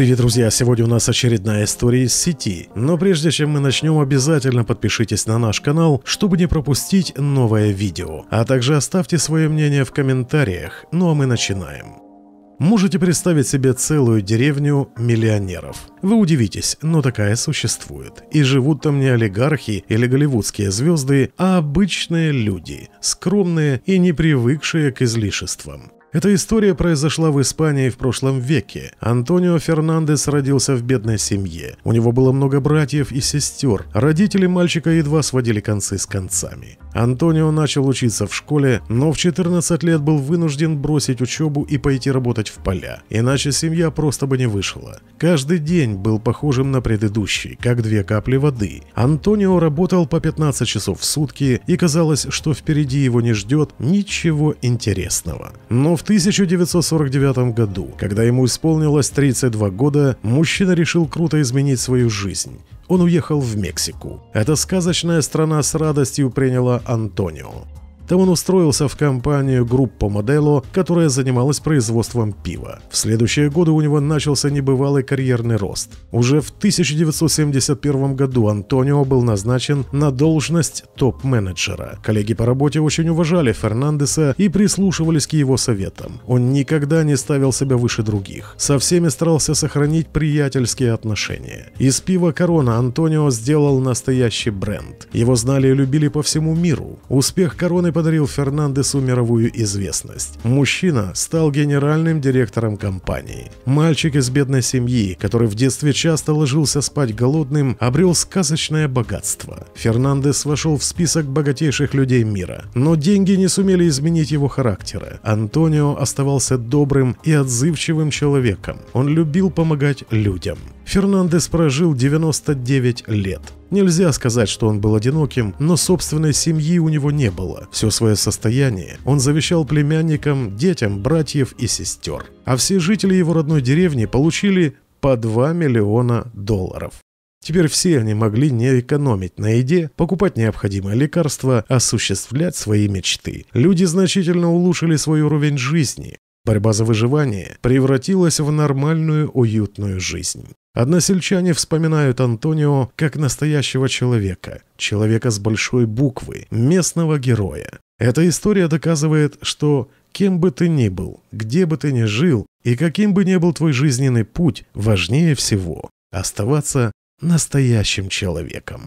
Привет, друзья! Сегодня у нас очередная история из сети. Но прежде чем мы начнем, обязательно подпишитесь на наш канал, чтобы не пропустить новое видео. А также оставьте свое мнение в комментариях. Ну а мы начинаем. Можете представить себе целую деревню миллионеров. Вы удивитесь, но такая существует. И живут там не олигархи или голливудские звезды, а обычные люди, скромные и не привыкшие к излишествам. Эта история произошла в Испании в прошлом веке. Антонио Фернандес родился в бедной семье. У него было много братьев и сестер. Родители мальчика едва сводили концы с концами. Антонио начал учиться в школе, но в 14 лет был вынужден бросить учебу и пойти работать в поля, иначе семья просто бы не вышла. Каждый день был похожим на предыдущий, как две капли воды. Антонио работал по 15 часов в сутки, и казалось, что впереди его не ждет ничего интересного. Но в 1949 году, когда ему исполнилось 32 года, мужчина решил круто изменить свою жизнь. Он уехал в Мексику. Эта сказочная страна с радостью приняла Антонио. Там он устроился в компанию группа Моделло, которая занималась производством пива. В следующие годы у него начался небывалый карьерный рост. Уже в 1971 году Антонио был назначен на должность топ-менеджера. Коллеги по работе очень уважали Фернандеса и прислушивались к его советам. Он никогда не ставил себя выше других. Со всеми старался сохранить приятельские отношения. Из пива «Корона» Антонио сделал настоящий бренд. Его знали и любили по всему миру. Успех «Короны» подарил Фернандесу мировую известность. Мужчина стал генеральным директором компании. Мальчик из бедной семьи, который в детстве часто ложился спать голодным, обрел сказочное богатство. Фернандес вошел в список богатейших людей мира, но деньги не сумели изменить его характера. Антонио оставался добрым и отзывчивым человеком. Он любил помогать людям. Фернандес прожил 99 лет. Нельзя сказать, что он был одиноким, но собственной семьи у него не было. Все свое состояние он завещал племянникам, детям, братьев и сестер. А все жители его родной деревни получили по 2 миллиона долларов. Теперь все они могли не экономить на еде, покупать необходимое лекарства, осуществлять свои мечты. Люди значительно улучшили свой уровень жизни. Борьба за выживание превратилась в нормальную уютную жизнь. Односельчане вспоминают Антонио как настоящего человека, человека с большой буквы, местного героя. Эта история доказывает, что кем бы ты ни был, где бы ты ни жил и каким бы ни был твой жизненный путь, важнее всего оставаться настоящим человеком.